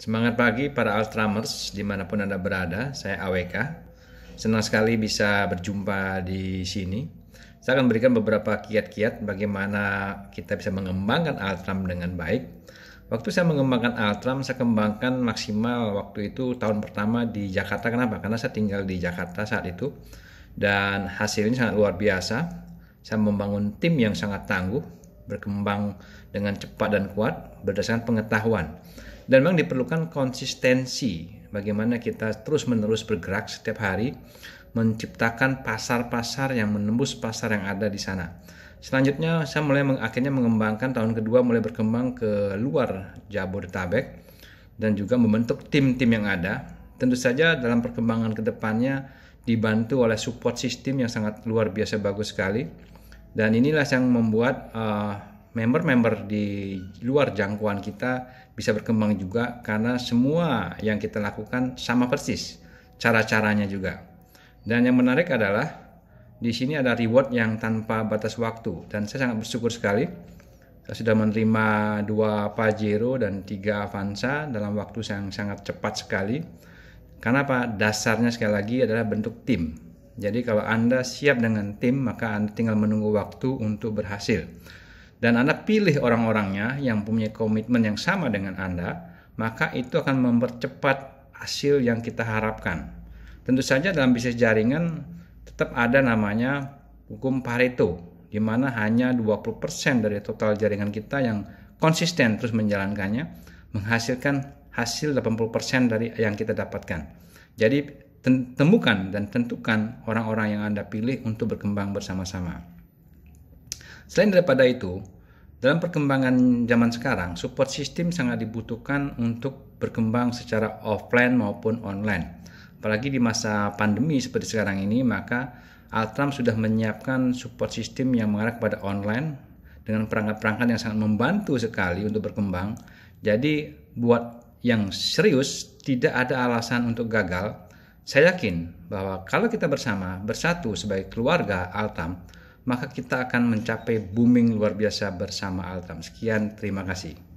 Semangat pagi para Altramers dimanapun Anda berada, saya AWK. Senang sekali bisa berjumpa di sini. Saya akan berikan beberapa kiat-kiat bagaimana kita bisa mengembangkan Altram dengan baik. Waktu saya mengembangkan Altram, saya kembangkan maksimal waktu itu tahun pertama di Jakarta. Kenapa? Karena saya tinggal di Jakarta saat itu. Dan hasilnya sangat luar biasa. Saya membangun tim yang sangat tangguh, berkembang dengan cepat dan kuat berdasarkan pengetahuan. Dan memang diperlukan konsistensi bagaimana kita terus-menerus bergerak setiap hari menciptakan pasar-pasar yang menembus pasar yang ada di sana. Selanjutnya saya mulai akhirnya mengembangkan tahun kedua mulai berkembang ke luar Jabodetabek dan juga membentuk tim-tim yang ada. Tentu saja dalam perkembangan kedepannya dibantu oleh support system yang sangat luar biasa bagus sekali. Dan inilah yang membuat uh, member-member di luar jangkauan kita bisa berkembang juga karena semua yang kita lakukan sama persis cara-caranya juga. Dan yang menarik adalah di sini ada reward yang tanpa batas waktu dan saya sangat bersyukur sekali saya sudah menerima dua Pajero dan tiga Avanza dalam waktu yang sangat cepat sekali. Karena apa? Dasarnya sekali lagi adalah bentuk tim. Jadi kalau Anda siap dengan tim, maka Anda tinggal menunggu waktu untuk berhasil dan Anda pilih orang-orangnya yang punya komitmen yang sama dengan Anda, maka itu akan mempercepat hasil yang kita harapkan. Tentu saja dalam bisnis jaringan tetap ada namanya hukum Pareto, di mana hanya 20% dari total jaringan kita yang konsisten terus menjalankannya menghasilkan hasil 80% dari yang kita dapatkan. Jadi temukan dan tentukan orang-orang yang Anda pilih untuk berkembang bersama-sama. Selain daripada itu, dalam perkembangan zaman sekarang, support system sangat dibutuhkan untuk berkembang secara offline maupun online. Apalagi di masa pandemi seperti sekarang ini, maka Altram sudah menyiapkan support system yang mengarah kepada online dengan perangkat-perangkat yang sangat membantu sekali untuk berkembang. Jadi buat yang serius tidak ada alasan untuk gagal. Saya yakin bahwa kalau kita bersama, bersatu sebagai keluarga Altam, maka kita akan mencapai booming luar biasa bersama Altam. Sekian, terima kasih.